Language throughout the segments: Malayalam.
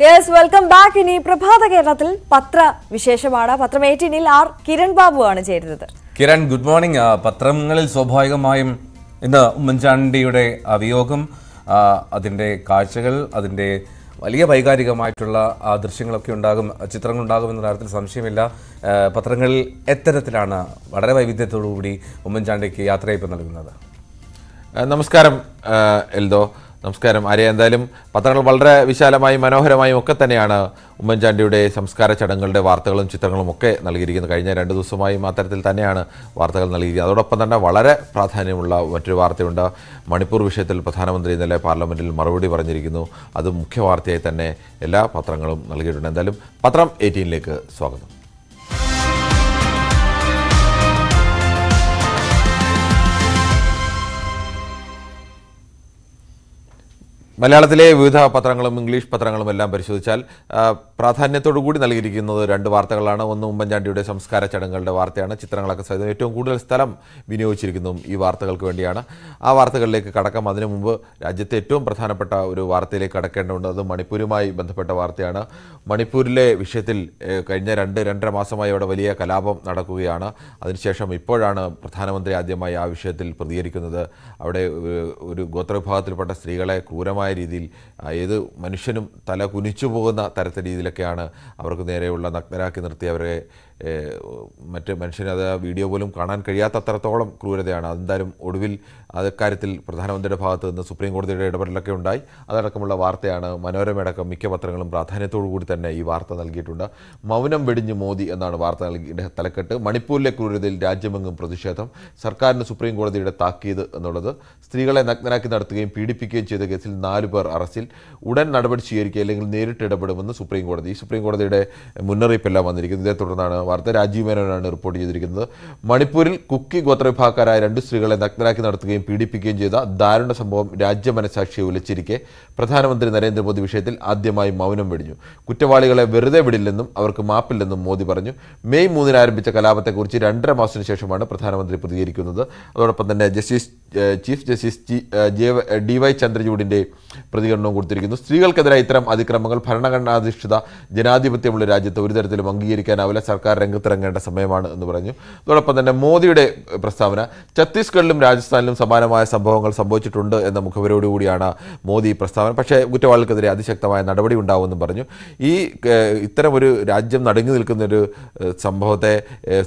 യെസ് വെൽക്കം ബാക്ക് ഇനി പ്രഭാത കേരളത്തിൽ പത്ര വിശേഷമാണ് പത്രം എയ്റ്റീനിൽ ആർ കിരൺ ബാബു ആണ് ചേരുന്നത് കിരൺ ഗുഡ് മോർണിംഗ് പത്രങ്ങളിൽ സ്വാഭാവികമായും ഇന്ന് ഉമ്മൻചാണ്ടിയുടെ വിയോഗം അതിൻ്റെ കാഴ്ചകൾ അതിൻ്റെ വലിയ വൈകാരികമായിട്ടുള്ള ദൃശ്യങ്ങളൊക്കെ ഉണ്ടാകും ചിത്രങ്ങൾ ഉണ്ടാകുമെന്ന കാര്യത്തിൽ സംശയമില്ല പത്രങ്ങളിൽ എത്തരത്തിലാണ് വളരെ വൈവിധ്യത്തോടുകൂടി ഉമ്മൻചാണ്ടിക്ക് യാത്രയപ്പ് നൽകുന്നത് നമസ്കാരം എൽദോ നമസ്കാരം ആര്യ എന്തായാലും പത്രങ്ങൾ വളരെ വിശാലമായും മനോഹരമായും ഒക്കെ തന്നെയാണ് ഉമ്മൻചാണ്ടിയുടെ സംസ്കാര ചടങ്ങുകളുടെ വാർത്തകളും ചിത്രങ്ങളും ഒക്കെ നൽകിയിരിക്കുന്നത് കഴിഞ്ഞ രണ്ട് ദിവസമായും അത്തരത്തിൽ തന്നെയാണ് വാർത്തകൾ നൽകിയിരിക്കുന്നത് അതോടൊപ്പം തന്നെ വളരെ പ്രാധാന്യമുള്ള മറ്റൊരു വാർത്തയുണ്ട് മണിപ്പൂർ വിഷയത്തിൽ പ്രധാനമന്ത്രി ഇന്നലെ പാർലമെൻറ്റിൽ മറുപടി പറഞ്ഞിരിക്കുന്നു അത് മുഖ്യ വാർത്തയായി തന്നെ എല്ലാ പത്രങ്ങളും നൽകിയിട്ടുണ്ട് എന്തായാലും പത്രം എയ്റ്റീനിലേക്ക് സ്വാഗതം മലയാളത്തിലെ വിവിധ പത്രങ്ങളും ഇംഗ്ലീഷ് പത്രങ്ങളും എല്ലാം പരിശോധിച്ചാൽ പ്രാധാന്യത്തോടുകൂടി നൽകിയിരിക്കുന്നത് രണ്ട് വാർത്തകളാണ് ഒന്ന് ഉമ്മൻചാണ്ടിയുടെ സംസ്കാര ചടങ്ങുകളുടെ വാർത്തയാണ് ചിത്രങ്ങളൊക്കെ സഹിതം ഏറ്റവും കൂടുതൽ സ്ഥലം വിനിയോഗിച്ചിരിക്കുന്നതും ഈ വാർത്തകൾക്ക് വേണ്ടിയാണ് ആ വാർത്തകളിലേക്ക് കടക്കാം അതിനു മുമ്പ് രാജ്യത്തെ ഏറ്റവും പ്രധാനപ്പെട്ട ഒരു വാർത്തയിലേക്ക് കടക്കേണ്ടതുണ്ട് അത് മണിപ്പൂരുമായി ബന്ധപ്പെട്ട വാർത്തയാണ് മണിപ്പൂരിലെ വിഷയത്തിൽ കഴിഞ്ഞ രണ്ട് രണ്ടര മാസമായി അവിടെ വലിയ കലാപം നടക്കുകയാണ് അതിനുശേഷം ഇപ്പോഴാണ് പ്രധാനമന്ത്രി ആദ്യമായി ആ വിഷയത്തിൽ പ്രതികരിക്കുന്നത് അവിടെ ഒരു ഗോത്രവിഭാഗത്തിൽപ്പെട്ട സ്ത്രീകളെ ക്രൂരമായ രീതിയിൽ ഏത് മനുഷ്യനും തല കുനിച്ചു പോകുന്ന തരത്തിൽ രീതിയിൽ ഇതൊക്കെയാണ് അവർക്ക് നേരെയുള്ള നഗ്നരാക്കി നിർത്തി അവരെ മറ്റ് മനുഷ്യന് അത് വീഡിയോ പോലും കാണാൻ കഴിയാത്തത്രത്തോളം ക്രൂരതയാണ് അതെന്തായാലും ഒടുവിൽ അക്കാര്യത്തിൽ പ്രധാനമന്ത്രിയുടെ ഭാഗത്ത് നിന്ന് സുപ്രീം കോടതിയുടെ ഇടപെടലൊക്കെ ഉണ്ടായി അതടക്കമുള്ള വാർത്തയാണ് മനോരമയടക്കം മിക്ക പത്രങ്ങളും പ്രാധാന്യത്തോടു കൂടി തന്നെ ഈ വാർത്ത നൽകിയിട്ടുണ്ട് മൗനം വെടിഞ്ഞ് മോദി എന്നാണ് വാർത്ത നൽകി തലക്കെട്ട് മണിപ്പൂരിലെ ക്രൂരതയിൽ രാജ്യമെങ്ങും പ്രതിഷേധം സർക്കാരിന് സുപ്രീം കോടതിയുടെ താക്കീത് എന്നുള്ളത് സ്ത്രീകളെ നഗ്നരാക്കി നടത്തുകയും പീഡിപ്പിക്കുകയും ചെയ്ത കേസിൽ നാലു പേർ അറസ്റ്റിൽ ഉടൻ നടപടി സ്വീകരിക്കുക അല്ലെങ്കിൽ നേരിട്ട് ഇടപെടുമെന്ന് സുപ്രീം കോടതി സുപ്രീം കോടതിയുടെ മുന്നറിയിപ്പെല്ലാം വന്നിരിക്കുന്നത് ഇതേ തുടർന്നാണ് വാർത്ത രാജീവ് മേനോനാണ് റിപ്പോർട്ട് ചെയ്തിരിക്കുന്നത് മണിപ്പൂരിൽ കുക്കി ഗോത്രവിഭാഗക്കാരായ രണ്ട് സ്ത്രീകളെ നഗ്നരാക്കി നടത്തുകയും പീഡിപ്പിക്കുകയും ചെയ്ത ദാരുണ സംഭവം മനസാക്ഷിയെ ഉലച്ചിരിക്കെ പ്രധാനമന്ത്രി നരേന്ദ്രമോദി വിഷയത്തിൽ ആദ്യമായി മൗനം വെടിഞ്ഞു കുറ്റവാളികളെ വെറുതെ വിടില്ലെന്നും അവർക്ക് മാപ്പില്ലെന്നും മോദി പറഞ്ഞു മെയ് മൂന്നിന് ആരംഭിച്ച കലാപത്തെക്കുറിച്ച് രണ്ടര മാസത്തിന് ശേഷമാണ് പ്രധാനമന്ത്രി പ്രതികരിക്കുന്നത് അതോടൊപ്പം തന്നെ justice chief justice D Y ചന്ദ്രചൂഡിൻ്റെ പ്രതികരണവും കൊടുത്തിരിക്കുന്നു സ്ത്രീകൾക്കെതിരായ ഇത്തരം അതിക്രമങ്ങൾ ഭരണഘടനാധിഷ്ഠിത ജനാധിപത്യമുള്ള രാജ്യത്ത് ഒരു തരത്തിലും അംഗീകരിക്കാനാവില്ല സർക്കാർ രംഗത്തിറങ്ങേണ്ട സമയമാണ് എന്ന് പറഞ്ഞു അതോടൊപ്പം തന്നെ മോദിയുടെ പ്രസ്താവന ഛത്തീസ്ഗഡിലും രാജസ്ഥാനിലും സമാനമായ സംഭവങ്ങൾ സംഭവിച്ചിട്ടുണ്ട് എന്ന മുഖവരോടുകൂടിയാണ് മോദി പ്രസ്താവന പക്ഷേ കുറ്റവാളികൾക്കെതിരെ അതിശക്തമായ നടപടി ഉണ്ടാവുമെന്നും പറഞ്ഞു ഈ ഇത്തരമൊരു രാജ്യം നടുങ്ങി നിൽക്കുന്നൊരു സംഭവത്തെ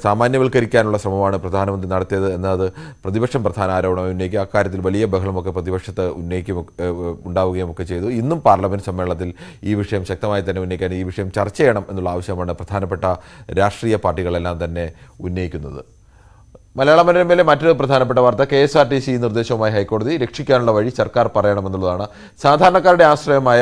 സാമാന്യവൽക്കരിക്കാനുള്ള ശ്രമമാണ് പ്രധാനമന്ത്രി നടത്തിയത് എന്നത് പ്രതിപക്ഷം പ്രധാന ആരോപണം ഉന്നയിക്കുക അക്കാര്യത്തിൽ വലിയ ബഹളമൊക്കെ പ്രതിപക്ഷത്ത് ഉന്നയിക്കും ഉണ്ടാവുകയും ഒക്കെ ചെയ്തു ഇന്നും പാർലമെൻറ്റ് സമ്മേളനത്തിൽ ഈ വിഷയം ശക്തമായി തന്നെ ഉന്നയിക്കാൻ ഈ വിഷയം ചർച്ച ചെയ്യണം എന്നുള്ള ആവശ്യമാണ് പ്രധാനപ്പെട്ട രാഷ്ട്രീയ രാഷ്ട്രീയ പാർട്ടികളെല്ലാം തന്നെ ഉന്നയിക്കുന്നത് മലയാള മനോരമയിലെ മറ്റൊരു പ്രധാനപ്പെട്ട വാർത്ത K S R T C നിർദ്ദേശവുമായി ഹൈക്കോടതി രക്ഷിക്കാനുള്ള വഴി സർക്കാർ പറയണമെന്നുള്ളതാണ് സാധാരണക്കാരുടെ ആശ്രയമായ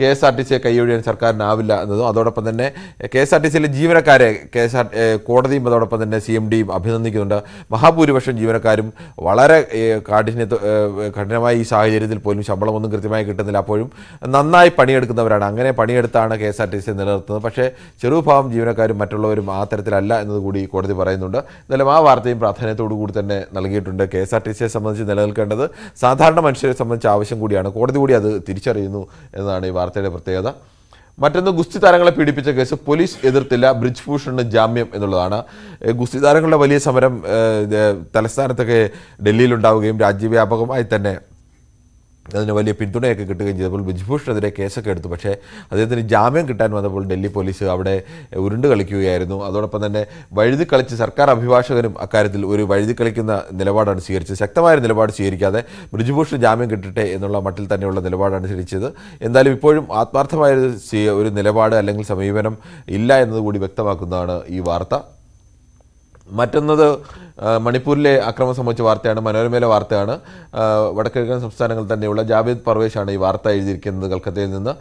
കെ എസ് ആർ ടി സിയെ കൈയൊഴിയാൻ സർക്കാരിനാവില്ല എന്നതും അതോടൊപ്പം തന്നെ കെ എസ് ആർ ടി സിയിലെ ജീവനക്കാരെ കെ എസ് ആർ കോടതിയും അതോടൊപ്പം തന്നെ സി എം ഡിയും അഭിനന്ദിക്കുന്നുണ്ട് മഹാഭൂരിപക്ഷം ജീവനക്കാരും വളരെ കാഠിന്യ കഠിനമായ ഈ സാഹചര്യത്തിൽ പോലും ശമ്പളമൊന്നും കൃത്യമായി കിട്ടുന്നില്ല അപ്പോഴും നന്നായി പണിയെടുക്കുന്നവരാണ് അങ്ങനെ പണിയെടുത്താണ് K S R T C നിലനിർത്തുന്നത് പക്ഷേ ചെറുഭാവം ജീവനക്കാരും മറ്റുള്ളവരും ആ തരത്തിലല്ല എന്നതുകൂടി കോടതി പറയുന്നുണ്ട് എന്നാലും ആ വാർത്തയും പ്രാധാന്യത്തോടു കൂടി തന്നെ നൽകിയിട്ടുണ്ട് കെ എസ് ആർ ടി സിയെ സംബന്ധിച്ച് നിലനിൽക്കേണ്ടത് സാധാരണ മനുഷ്യരെ സംബന്ധിച്ച് ആവശ്യം കൂടിയാണ് കോടതി കൂടി അത് തിരിച്ചറിയുന്നു എന്നതാണ് ഈ വാർത്ത വാർത്തയുടെ പ്രത്യേകത മറ്റൊന്ന് ഗുസ്തി താരങ്ങളെ പീഡിപ്പിച്ച കേസ് പോലീസ് എതിർത്തില്ല ബ്രിജ് ഭൂഷണിന് ജാമ്യം എന്നുള്ളതാണ് ഗുസ്തി താരങ്ങളുടെ വലിയ സമരം തലസ്ഥാനത്തൊക്കെ ഡൽഹിയിലുണ്ടാവുകയും രാജ്യവ്യാപകമായി തന്നെ അതിന് വലിയ പിന്തുണയൊക്കെ കിട്ടുകയും ചെയ്തപ്പോൾ ബ്രിജ്ഭൂഷണെതിരെ കേസൊക്കെ എടുത്തു പക്ഷേ അദ്ദേഹത്തിന് ജാമ്യം കിട്ടാൻ വന്നപ്പോൾ ഡൽഹി പോലീസ് അവിടെ ഉരുണ്ട് കളിക്കുകയായിരുന്നു അതോടൊപ്പം തന്നെ വഴുതി കളിച്ച് സർക്കാർ അഭിഭാഷകനും അക്കാര്യത്തിൽ ഒരു വഴുതി കളിക്കുന്ന നിലപാടാണ് സ്വീകരിച്ചത് ശക്തമായ നിലപാട് സ്വീകരിക്കാതെ ബ്രിജ്ഭൂഷൺ ജാമ്യം കിട്ടട്ടെ എന്നുള്ള മട്ടിൽ തന്നെയുള്ള നിലപാടാണ് സ്വീകരിച്ചത് എന്തായാലും ഇപ്പോഴും ആത്മാർത്ഥമായ ഒരു നിലപാട് അല്ലെങ്കിൽ സമീപനം ഇല്ല എന്നതുകൂടി വ്യക്തമാക്കുന്നതാണ് ഈ വാർത്ത മറ്റൊന്നത് മണിപ്പൂരിലെ അക്രമം സംബന്ധിച്ച വാർത്തയാണ് മനോരമയിലെ വാർത്തയാണ് വടക്കിഴക്കൻ സംസ്ഥാനങ്ങളിൽ തന്നെയുള്ള ജാവേദ് പർവേഷാണ് ഈ വാർത്ത എഴുതിയിരിക്കുന്നത് കൽക്കത്തയിൽ നിന്ന്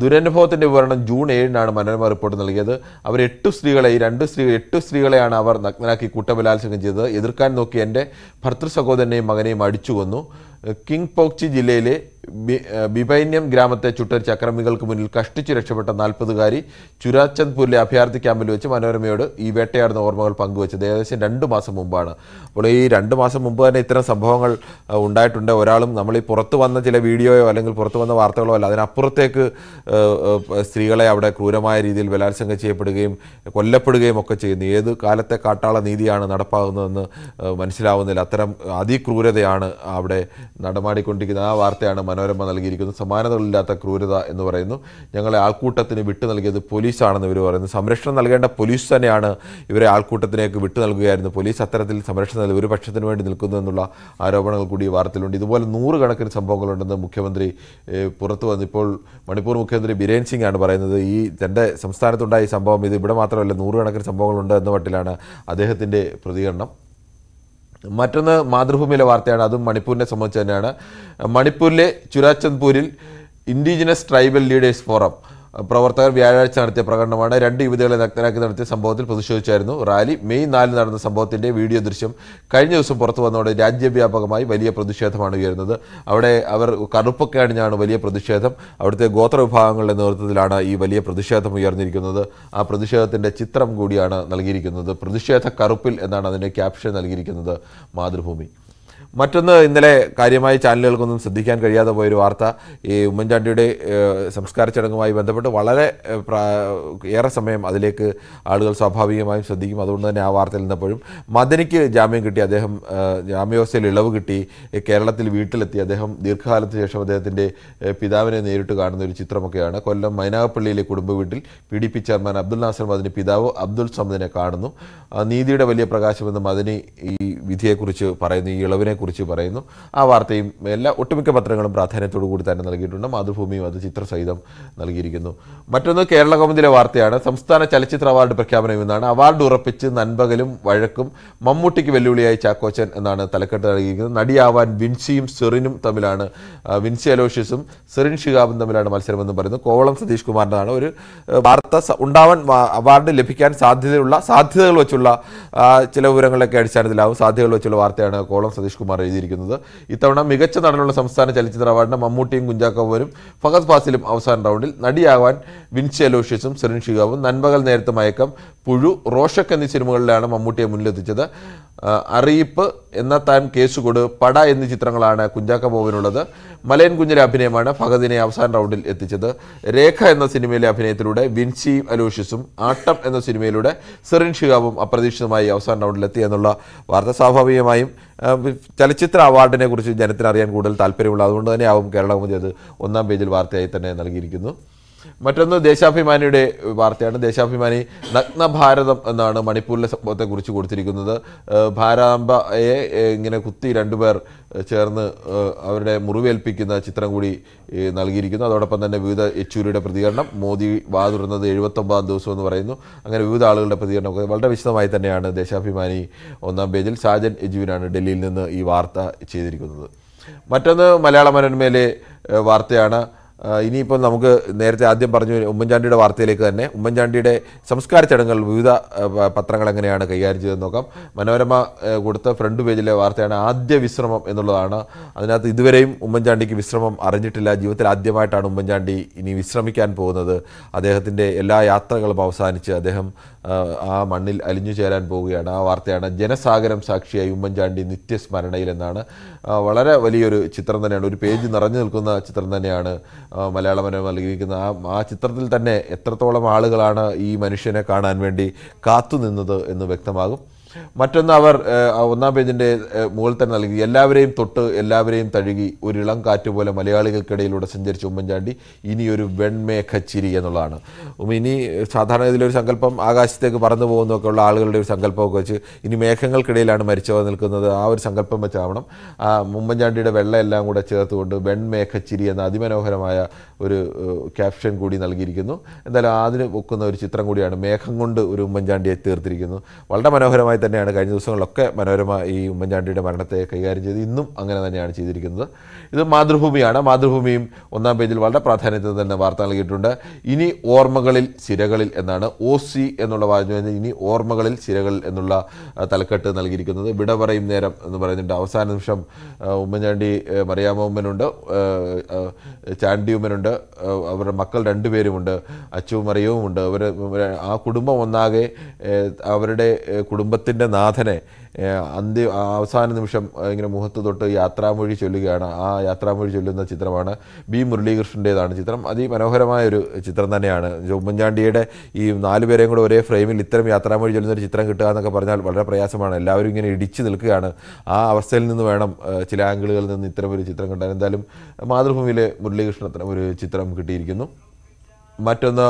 ദുരനുഭവത്തിൻ്റെ വിവരണം ജൂൺ ഏഴിനാണ് മനോരമ റിപ്പോർട്ട് നൽകിയത് അവർ എട്ട് സ്ത്രീകളെ ഈ രണ്ട് സ്ത്രീ എട്ട് സ്ത്രീകളെയാണ് അവർ നഗ്നരാക്കി കൂട്ടബലാത്സംഗം ചെയ്തത് എതിർക്കാൻ നോക്കി എൻ്റെ ഭർത്തൃ സഹോദരനെയും മകനെയും അടിച്ചു കൊന്നു കിങ് പോക്ചി ജില്ലയിലെ ബിബൈന്യം ഗ്രാമത്തെ ചുട്ടരിച്ച അക്രമികൾക്ക് മുന്നിൽ കഷ്ടിച്ചു രക്ഷപ്പെട്ട നാൽപ്പതുകാരി ചുരാചന്ദ്പൂരിലെ അഭയാർത്ഥി ക്യാമ്പിൽ വെച്ച് മനോരമയോട് ഈ വേട്ടയാടുന്ന ഓർമ്മകൾ പങ്കുവച്ചത് ഏകദേശം രണ്ട് മാസം മുമ്പാണ് അപ്പോൾ ഈ രണ്ട് മാസം മുമ്പ് തന്നെ ഇത്തരം സംഭവങ്ങൾ ഉണ്ടായിട്ടുണ്ട് ഒരാളും നമ്മൾ ഈ പുറത്തു വന്ന ചില വീഡിയോയോ അല്ലെങ്കിൽ പുറത്തു വന്ന വാർത്തകളോ അല്ല അതിനപ്പുറത്തേക്ക് സ്ത്രീകളെ അവിടെ ക്രൂരമായ രീതിയിൽ ബലാത്സംഗം ചെയ്യപ്പെടുകയും കൊല്ലപ്പെടുകയും ഒക്കെ ചെയ്യുന്നു ഏത് കാലത്തെ കാട്ടാള നീതിയാണ് നടപ്പാകുന്നതെന്ന് മനസ്സിലാവുന്നില്ല അത്തരം അതിക്രൂരതയാണ് അവിടെ നടമാടിക്കൊണ്ടിരിക്കുന്ന ആ വാർത്തയാണ് മനോരമ നൽകിയിരിക്കുന്നത് സമാനതകളില്ലാത്ത ക്രൂരത എന്ന് പറയുന്നു ഞങ്ങളെ ആൾക്കൂട്ടത്തിന് വിട്ടു നൽകിയത് പോലീസാണെന്ന് ഇവർ പറയുന്നു സംരക്ഷണം നൽകേണ്ട പോലീസ് തന്നെയാണ് ഇവരെ ആൾക്കൂട്ടത്തിലേക്ക് വിട്ടു നൽകുകയായിരുന്നു പോലീസ് അത്തരത്തിൽ സംരക്ഷണം നൽകി ഒരു പക്ഷത്തിന് വേണ്ടി നിൽക്കുന്നു എന്നുള്ള ആരോപണങ്ങൾ കൂടി ഈ വാർത്തയിലുണ്ട് ഇതുപോലെ നൂറുകണക്കിന് സംഭവങ്ങളുണ്ടെന്ന് മുഖ്യമന്ത്രി പുറത്തു വന്നു ഇപ്പോൾ മണിപ്പൂർ മുഖ്യമന്ത്രി ബിരേൻ സിംഗ് ആണ് പറയുന്നത് ഈ തൻ്റെ സംസ്ഥാനത്തുണ്ടായ സംഭവം ഇത് ഇവിടെ മാത്രമല്ല നൂറുകണക്കിന് സംഭവങ്ങളുണ്ട് എന്ന മട്ടിലാണ് അദ്ദേഹത്തിൻ്റെ പ്രതികരണം മറ്റൊന്ന് മാതൃഭൂമിയിലെ വാർത്തയാണ് അതും മണിപ്പൂരിനെ സംബന്ധിച്ച് തന്നെയാണ് മണിപ്പൂരിലെ ചുരാചന്ദ്പൂരിൽ ഇൻഡിജിനസ് ട്രൈബൽ ലീഡേഴ്സ് ഫോറം പ്രവർത്തകർ വ്യാഴാഴ്ച നടത്തിയ പ്രകടനമാണ് രണ്ട് യുവതികളെ നഗ്നരാക്കി നടത്തിയ സംഭവത്തിൽ പ്രതിഷേധിച്ചായിരുന്നു റാലി മെയ് നാലിന് നടന്ന സംഭവത്തിന്റെ വീഡിയോ ദൃശ്യം കഴിഞ്ഞ ദിവസം പുറത്തു വന്നതോടെ രാജ്യവ്യാപകമായി വലിയ പ്രതിഷേധമാണ് ഉയരുന്നത് അവിടെ അവർ കറുപ്പൊക്കെ അണിഞ്ഞാണ് വലിയ പ്രതിഷേധം അവിടുത്തെ ഗോത്ര വിഭാഗങ്ങളുടെ നേതൃത്വത്തിലാണ് ഈ വലിയ പ്രതിഷേധം ഉയർന്നിരിക്കുന്നത് ആ പ്രതിഷേധത്തിന്റെ ചിത്രം കൂടിയാണ് നൽകിയിരിക്കുന്നത് പ്രതിഷേധ കറുപ്പിൽ എന്നാണ് അതിന്റെ ക്യാപ്ഷൻ നൽകിയിരിക്കുന്നത് മാതൃഭൂമി മറ്റൊന്ന് ഇന്നലെ കാര്യമായ ചാനലുകൾക്കൊന്നും ശ്രദ്ധിക്കാൻ കഴിയാതെ പോയൊരു വാർത്ത ഈ ഉമ്മൻചാണ്ടിയുടെ സംസ്കാര ചടങ്ങുമായി ബന്ധപ്പെട്ട് വളരെ ഏറെ സമയം അതിലേക്ക് ആളുകൾ സ്വാഭാവികമായും ശ്രദ്ധിക്കും അതുകൊണ്ട് തന്നെ ആ വാർത്തയിൽ നിന്നപ്പോഴും മദനിക്ക് ജാമ്യം കിട്ടി അദ്ദേഹം ജാമ്യവസ്ഥയിൽ ഇളവ് കിട്ടി കേരളത്തിൽ വീട്ടിലെത്തി അദ്ദേഹം ദീർഘകാലത്തിന് ശേഷം അദ്ദേഹത്തിൻ്റെ പിതാവിനെ നേരിട്ട് കാണുന്ന ഒരു ചിത്രമൊക്കെയാണ് കൊല്ലം മൈനാഗപ്പള്ളിയിലെ കുടുംബ വീട്ടിൽ P D P chairman Abdul Nasser Madani പിതാവ് അബ്ദുൽ സമദിനെ കാണുന്നു നീതിയുടെ വലിയ പ്രകാശമെന്ന് മദനി ഈ വിധിയെക്കുറിച്ച് പറയുന്നു ഈ ഇളവ് കുറിച്ച് പറയുന്നു ആ വാർത്തയും എല്ലാ ഒട്ടുമിക്ക പത്രങ്ങളും പ്രാധാന്യത്തോടു കൂടി തന്നെ നൽകിയിട്ടുണ്ട് മാതൃഭൂമിയും അത് ചിത്രസഹിതം നൽകിയിരിക്കുന്നു മറ്റൊന്ന് കേരള കൗമുദിലെ വാർത്തയാണ് സംസ്ഥാന ചലച്ചിത്ര അവാർഡ് പ്രഖ്യാപനം എന്നാണ് അവാർഡ് ഉറപ്പിച്ച് നൻപകലും വഴക്കും മമ്മൂട്ടിക്ക് വെല്ലുവിളിയായി ചാക്കോച്ചൻ എന്നാണ് തലക്കെട്ട് നൽകിയിരിക്കുന്നത് നടിയാവാൻ വിൻസിയും സെറിനും തമ്മിലാണ് വിൻസി അലോഷ്യസും സെറിൻ ഷിഹാബും തമ്മിലാണ് മത്സരമെന്ന് പറയുന്നു കോവളം സതീഷ് കുമാറിനാണ് ഒരു വാർത്ത ഉണ്ടാവാൻ അവാർഡ് ലഭിക്കാൻ സാധ്യതയുള്ള സാധ്യതകൾ വെച്ചുള്ള ചില വിവരങ്ങളൊക്കെ അടിസ്ഥാനത്തിലാവും സാധ്യതകൾ വെച്ചുള്ള വാർത്തയാണ് കോളം സതീഷ് സുരേഷ് കുമാർ എഴുതിയിരിക്കുന്നത് ഇത്തവണ മികച്ച നടനുള്ള സംസ്ഥാന ചലച്ചിത്ര അവാർഡിന് മമ്മൂട്ടിയും കുഞ്ചാക്കോവരും ഫഹദ് ഫാസിലും അവസാന റൗണ്ടിൽ നടിയാവാൻ വിൻസി അലോഷ്യസും സെറിൻ ഷിഗാവും നൻപകൽ നേരത്തെ മയക്കം പുഴു റോഷക് എന്നീ സിനിമകളിലാണ് മമ്മൂട്ടിയെ മുന്നിലെത്തിച്ചത് അറിയിപ്പ് എന്ന താൻ കേസ് കൊടു പട എന്നീ ചിത്രങ്ങളാണ് കുഞ്ചാക്ക ബോബിനുള്ളത് മലയൻ കുഞ്ഞിലെ അഭിനയമാണ് ഭഗതിനെ അവസാന റൗണ്ടിൽ എത്തിച്ചത് രേഖ എന്ന സിനിമയിലെ അഭിനയത്തിലൂടെ വിൻസി അലോഷ്യസും ആട്ടം എന്ന സിനിമയിലൂടെ സെറിൻ ഷിഹാബും അപ്രതീക്ഷിതമായി അവസാന റൗണ്ടിലെത്തി എന്നുള്ള വാർത്ത സ്വാഭാവികമായും ചലച്ചിത്ര അവാർഡിനെ കുറിച്ച് ജനത്തിന് അറിയാൻ കൂടുതൽ താല്പര്യമുള്ള അതുകൊണ്ട് തന്നെ ആവും കേരള അത് ഒന്നാം പേജിൽ വാർത്തയായി തന്നെ നൽകിയിരിക്കുന്നു മറ്റൊന്ന് ദേശാഭിമാനിയുടെ വാർത്തയാണ് ദേശാഭിമാനി ഭാരതം എന്നാണ് മണിപ്പൂരിലെ സംഭവത്തെക്കുറിച്ച് കൊടുത്തിരിക്കുന്നത് ഭാരാംബയെ ഇങ്ങനെ കുത്തി രണ്ടുപേർ ചേർന്ന് അവരുടെ മുറിവേൽപ്പിക്കുന്ന ചിത്രം കൂടി നൽകിയിരിക്കുന്നു അതോടൊപ്പം തന്നെ വിവിധ യെച്ചൂരിയുടെ പ്രതികരണം മോദി വാതുറന്നത് എഴുപത്തൊമ്പതാം ദിവസം എന്ന് പറയുന്നു അങ്ങനെ വിവിധ ആളുകളുടെ പ്രതികരണം വളരെ വിശദമായി തന്നെയാണ് ദേശാഭിമാനി ഒന്നാം പേജിൽ സാജൻ യെജുവിനാണ് ഡൽഹിയിൽ നിന്ന് ഈ വാർത്ത ചെയ്തിരിക്കുന്നത് മറ്റൊന്ന് മലയാള മനോന്മയിലെ വാർത്തയാണ് ഇനിയിപ്പോൾ നമുക്ക് നേരത്തെ ആദ്യം പറഞ്ഞു ഉമ്മൻചാണ്ടിയുടെ വാർത്തയിലേക്ക് തന്നെ ഉമ്മൻചാണ്ടിയുടെ സംസ്കാര ചടങ്ങുകൾ വിവിധ പത്രങ്ങൾ എങ്ങനെയാണ് കൈകാര്യം ചെയ്തത് നോക്കാം മനോരമ കൊടുത്ത ഫ്രണ്ട് പേജിലെ വാർത്തയാണ് ആദ്യ വിശ്രമം എന്നുള്ളതാണ് അതിനകത്ത് ഇതുവരെയും ഉമ്മൻചാണ്ടിക്ക് വിശ്രമം അറിഞ്ഞിട്ടില്ല ജീവിതത്തിൽ ആദ്യമായിട്ടാണ് ഉമ്മൻചാണ്ടി ഇനി വിശ്രമിക്കാൻ പോകുന്നത് അദ്ദേഹത്തിൻ്റെ എല്ലാ യാത്രകളും അവസാനിച്ച് അദ്ദേഹം ആ മണ്ണിൽ അലിഞ്ഞു ചേരാൻ പോവുകയാണ് ആ വാർത്തയാണ് ജനസാഗരം സാക്ഷിയായി ഉമ്മൻചാണ്ടി എന്നാണ് വളരെ വലിയൊരു ചിത്രം തന്നെയാണ് ഒരു പേജ് നിറഞ്ഞു നിൽക്കുന്ന ചിത്രം തന്നെയാണ് മലയാള മനോരമ നൽകിയിരിക്കുന്നത് ആ ആ ചിത്രത്തിൽ തന്നെ എത്രത്തോളം ആളുകളാണ് ഈ മനുഷ്യനെ കാണാൻ വേണ്ടി കാത്തുനിന്നത് എന്ന് വ്യക്തമാകും മറ്റൊന്ന് അവർ ഒന്നാം പേജിൻ്റെ മുകളിൽ തന്നെ നൽകി എല്ലാവരെയും തൊട്ട് എല്ലാവരെയും തഴുകി ഒരു ഇളം കാറ്റ് പോലെ മലയാളികൾക്കിടയിലൂടെ സഞ്ചരിച്ച ഉമ്മൻചാണ്ടി ഇനിയൊരു വെൺമേഘച്ചിരി എന്നുള്ളതാണ് ഇനി സാധാരണ ഇതിലൊരു സങ്കല്പം ആകാശത്തേക്ക് പറന്നു പോകുന്നൊക്കെ ഉള്ള ആളുകളുടെ ഒരു സങ്കല്പമൊക്കെ വെച്ച് ഇനി മേഘങ്ങൾക്കിടയിലാണ് മരിച്ചവർ നിൽക്കുന്നത് ആ ഒരു സങ്കല്പം വെച്ചാവണം ആ ഉമ്മൻചാണ്ടിയുടെ വെള്ളം എല്ലാം കൂടെ ചേർത്തുകൊണ്ട് വെൺമേഘച്ചിരി എന്ന അതിമനോഹരമായ ഒരു ക്യാപ്ഷൻ കൂടി നൽകിയിരിക്കുന്നു എന്തായാലും അതിന് ഒക്കുന്ന ഒരു ചിത്രം കൂടിയാണ് മേഘം കൊണ്ട് ഒരു ഉമ്മൻചാണ്ടിയെ തീർത്തിരിക്കുന്നു വളരെ മനോഹരമായി തന്നെയാണ് കഴിഞ്ഞ ദിവസങ്ങളിലൊക്കെ മനോരമ ഈ ഉമ്മൻചാണ്ടിയുടെ മരണത്തെ കൈകാര്യം ചെയ്ത് ഇന്നും അങ്ങനെ തന്നെയാണ് ചെയ്തിരിക്കുന്നത് ഇത് മാതൃഭൂമിയാണ് മാതൃഭൂമിയും ഒന്നാം പേജിൽ വളരെ പ്രാധാന്യത്തിൽ തന്നെ വാർത്ത നൽകിയിട്ടുണ്ട് ഇനി ഓർമ്മകളിൽ സിരകളിൽ എന്നാണ് ഒ സി എന്നുള്ള വാചകം ഇനി ഓർമ്മകളിൽ സിരകളിൽ എന്നുള്ള തലക്കെട്ട് നൽകിയിരിക്കുന്നത് വിട പറയും നേരം എന്ന് പറയുന്നുണ്ട് അവസാന നിമിഷം ഉമ്മൻചാണ്ടി മറിയാമ്മനുണ്ട് ഉമ്മനുണ്ട് അവരുടെ മക്കൾ രണ്ടുപേരുമുണ്ട് അച്ചുവും ഉണ്ട് അവർ ആ കുടുംബം ഒന്നാകെ അവരുടെ കുടുംബത്തിൽ ദൈവത്തിൻ്റെ നാഥനെ അന്ത്യ അവസാന നിമിഷം ഇങ്ങനെ മുഖത്ത് തൊട്ട് യാത്രാമൊഴി ചൊല്ലുകയാണ് ആ യാത്രാമൊഴി ചൊല്ലുന്ന ചിത്രമാണ് ബി മുരളീകൃഷ്ണൻ്റേതാണ് ചിത്രം അതിമനോഹരമായ ഒരു ചിത്രം തന്നെയാണ് ഉമ്മൻചാണ്ടിയുടെ ഈ നാല് പേരെയും കൂടെ ഒരേ ഫ്രെയിമിൽ ഇത്തരം യാത്രാമൊഴി ചൊല്ലുന്ന ഒരു ചിത്രം കിട്ടുക എന്നൊക്കെ പറഞ്ഞാൽ വളരെ പ്രയാസമാണ് എല്ലാവരും ഇങ്ങനെ ഇടിച്ച് നിൽക്കുകയാണ് ആ അവസ്ഥയിൽ നിന്ന് വേണം ചില ആംഗിളുകളിൽ നിന്ന് ഇത്തരം ഒരു ചിത്രം കിട്ടാൻ എന്തായാലും മാതൃഭൂമിയിലെ മുരളീകൃഷ്ണ ഒരു ചിത്രം കിട്ടിയിരിക്കുന്നു മറ്റൊന്ന്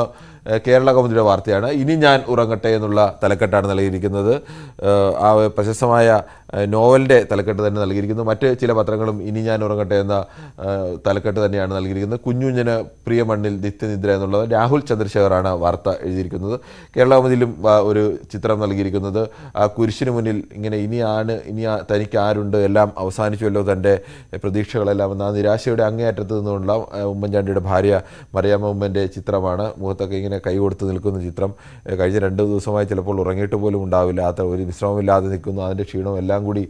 കേരള കൗമുദിയുടെ വാർത്തയാണ് ഇനി ഞാൻ ഉറങ്ങട്ടെ എന്നുള്ള തലക്കെട്ടാണ് നൽകിയിരിക്കുന്നത് ആ പ്രശസ്തമായ നോവലിൻ്റെ തലക്കെട്ട് തന്നെ നൽകിയിരിക്കുന്നു മറ്റ് ചില പത്രങ്ങളും ഇനി ഞാൻ ഉറങ്ങട്ടെ എന്ന തലക്കെട്ട് തന്നെയാണ് നൽകിയിരിക്കുന്നത് കുഞ്ഞുഞ്ഞന് പ്രിയ മണ്ണിൽ നിത്യനിദ്ര എന്നുള്ളത് രാഹുൽ ചന്ദ്രശേഖറാണ് വാർത്ത എഴുതിയിരിക്കുന്നത് കേരള കൗമുദിയിലും ഒരു ചിത്രം നൽകിയിരിക്കുന്നത് ആ കുരിശിന് മുന്നിൽ ഇങ്ങനെ ഇനിയാണ് ഇനി തനിക്ക് ആരുണ്ട് എല്ലാം അവസാനിച്ചുവല്ലോ തൻ്റെ പ്രതീക്ഷകളെല്ലാം എന്ന നിരാശയുടെ അങ്ങേയറ്റത്ത് നിന്നുള്ള ഉമ്മൻചാണ്ടിയുടെ ഭാര്യ മറിയാമ്മ ഉമ്മൻ്റെ ചിത്രമാണ് മുഖത്തൊക്കെ ഇങ്ങനെ ഇങ്ങനെ കൈകൊടുത്ത് നിൽക്കുന്ന ചിത്രം കഴിഞ്ഞ രണ്ട് ദിവസമായി ചിലപ്പോൾ ഉറങ്ങിയിട്ട് പോലും ഉണ്ടാവില്ലാത്ത ഒരു വിശ്രമമില്ലാതെ നിൽക്കുന്നു അതിൻ്റെ ക്ഷീണം എല്ലാം കൂടി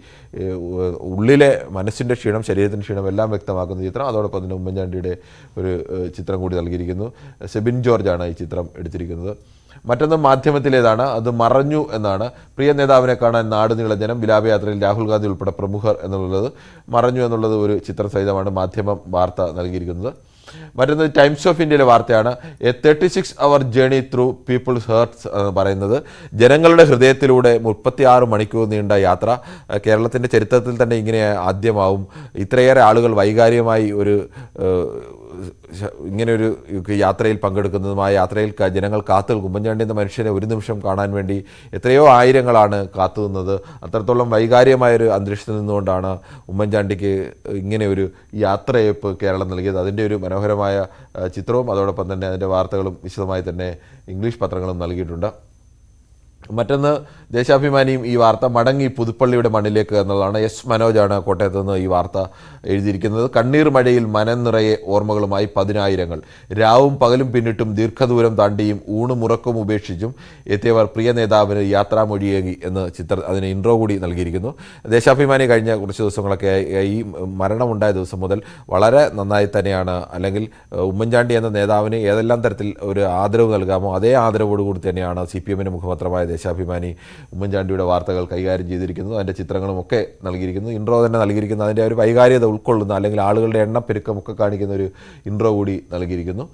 ഉള്ളിലെ മനസ്സിൻ്റെ ക്ഷീണം ശരീരത്തിൻ്റെ ക്ഷീണം എല്ലാം വ്യക്തമാക്കുന്ന ചിത്രം അതോടൊപ്പം തന്നെ ഉമ്മൻചാണ്ടിയുടെ ഒരു ചിത്രം കൂടി നൽകിയിരിക്കുന്നു സെബിൻ ജോർജാണ് ഈ ചിത്രം എടുത്തിരിക്കുന്നത് മറ്റൊന്ന് മാധ്യമത്തിലേതാണ് അത് മറഞ്ഞു എന്നാണ് പ്രിയ നേതാവിനെ കാണാൻ നാടുനീള ജനം വിലാപയാത്രയിൽ രാഹുൽ ഗാന്ധി ഉൾപ്പെടെ പ്രമുഖർ എന്നുള്ളത് മറഞ്ഞു എന്നുള്ളത് ഒരു ചിത്രം സഹിതമാണ് മാധ്യമം വാർത്ത നൽകിയിരിക്കുന്നത് മറ്റൊന്ന് ടൈംസ് ഓഫ് ഇന്ത്യയിലെ വാർത്തയാണ് a thirty six hour journey through people's hearts എന്ന് പറയുന്നത് ജനങ്ങളുടെ ഹൃദയത്തിലൂടെ ആറ് മണിക്കൂർ നീണ്ട യാത്ര കേരളത്തിൻ്റെ ചരിത്രത്തിൽ തന്നെ ഇങ്ങനെ ആദ്യമാവും ഇത്രയേറെ ആളുകൾ വൈകാരികമായി ഒരു ഇങ്ങനെയൊരു യാത്രയിൽ പങ്കെടുക്കുന്നതുമായ യാത്രയിൽ ജനങ്ങൾ കാത്തു കുമ്പഞ്ചാണ്ടി എന്ന മനുഷ്യനെ ഒരു നിമിഷം കാണാൻ വേണ്ടി എത്രയോ ആയിരങ്ങളാണ് നിന്നത് അത്രത്തോളം വൈകാരികമായൊരു അന്തരീക്ഷത്തിൽ നിന്നുകൊണ്ടാണ് ഉമ്മൻചാണ്ടിക്ക് ഇങ്ങനെ ഒരു യാത്രയപ്പ് കേരളം നൽകിയത് അതിൻ്റെ ഒരു മനോഹരമായ ചിത്രവും അതോടൊപ്പം തന്നെ അതിൻ്റെ വാർത്തകളും വിശദമായി തന്നെ ഇംഗ്ലീഷ് പത്രങ്ങളും നൽകിയിട്ടുണ്ട് മറ്റൊന്ന് ദേശാഭിമാനിയും ഈ വാർത്ത മടങ്ങി പുതുപ്പള്ളിയുടെ മണ്ണിലേക്ക് എന്നുള്ളതാണ് എസ് മനോജാണ് കോട്ടയത്ത് നിന്ന് ഈ വാർത്ത എഴുതിയിരിക്കുന്നത് കണ്ണീർ മഴയിൽ മനം നിറയെ ഓർമ്മകളുമായി പതിനായിരങ്ങൾ രാവും പകലും പിന്നിട്ടും ദീർഘദൂരം താണ്ടിയും ഊണുമുറക്കും ഉപേക്ഷിച്ചും എത്തിയവർ പ്രിയ നേതാവിന് യാത്രാമൊഴിയേകി എന്ന് ചിത്ര അതിന് ഇൻട്രോ കൂടി നൽകിയിരിക്കുന്നു ദേശാഭിമാനി കഴിഞ്ഞ കുറച്ച് ദിവസങ്ങളൊക്കെ ഈ മരണമുണ്ടായ ദിവസം മുതൽ വളരെ നന്നായി തന്നെയാണ് അല്ലെങ്കിൽ ഉമ്മൻചാണ്ടി എന്ന നേതാവിന് ഏതെല്ലാം തരത്തിൽ ഒരു ആദരവ് നൽകാമോ അതേ ആദരവോടുകൂടി തന്നെയാണ് സി പി എമ്മിന് മുഖപത്രമായ ദേശാഭിമാനി ഉമ്മൻചാണ്ടിയുടെ വാർത്തകൾ കൈകാര്യം ചെയ്തിരിക്കുന്നു അതിൻ്റെ ചിത്രങ്ങളും ഒക്കെ നൽകിയിരിക്കുന്നു ഇൻട്രോ തന്നെ നൽകിയിരിക്കുന്നു അതിൻ്റെ ഒരു വൈകാരികത ഉൾക്കൊള്ളുന്ന അല്ലെങ്കിൽ ആളുകളുടെ എണ്ണപ്പെരുക്കമൊക്കെ കാണിക്കുന്ന ഒരു ഇൻട്രോ കൂടി നൽകിയിരിക്കുന്നു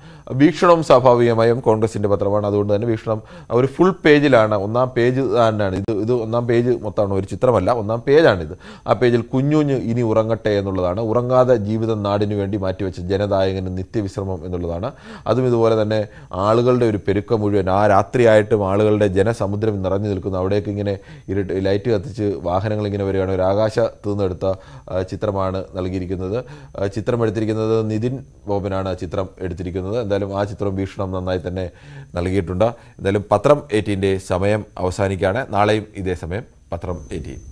വീക്ഷണം സ്വാഭാവികമായും കോൺഗ്രസിൻ്റെ പത്രമാണ് അതുകൊണ്ട് തന്നെ വീക്ഷണം ഒരു ഫുൾ പേജിലാണ് ഒന്നാം പേജ് തന്നെയാണ് ഇത് ഇത് ഒന്നാം പേജ് മൊത്തമാണ് ഒരു ചിത്രമല്ല ഒന്നാം പേജാണിത് ആ പേജിൽ കുഞ്ഞുഞ്ഞു ഇനി ഉറങ്ങട്ടെ എന്നുള്ളതാണ് ഉറങ്ങാതെ ജീവിതം നാടിനു വേണ്ടി മാറ്റിവെച്ച ജനദായകന് നിത്യവിശ്രമം എന്നുള്ളതാണ് അതും ഇതുപോലെ തന്നെ ആളുകളുടെ ഒരു പെരുക്കം മുഴുവൻ ആ രാത്രിയായിട്ടും ആളുകളുടെ ജനസമുദ്ര എല്ലാവരും നിറഞ്ഞു നിൽക്കുന്നു അവിടേക്ക് ഇങ്ങനെ ഇരുട്ട് ലൈറ്റ് കത്തിച്ച് വാഹനങ്ങൾ ഇങ്ങനെ വരികയാണ് ഒരു ആകാശ തീർന്നെടുത്ത ചിത്രമാണ് നൽകിയിരിക്കുന്നത് ചിത്രം എടുത്തിരിക്കുന്നത് നിതിൻ ബോബനാണ് ചിത്രം എടുത്തിരിക്കുന്നത് എന്തായാലും ആ ചിത്രം വീക്ഷണം നന്നായി തന്നെ നൽകിയിട്ടുണ്ട് എന്തായാലും പത്രം എയ്റ്റീൻ്റെ സമയം അവസാനിക്കുകയാണ് നാളെയും ഇതേ സമയം പത്രം എയ്റ്റീൻ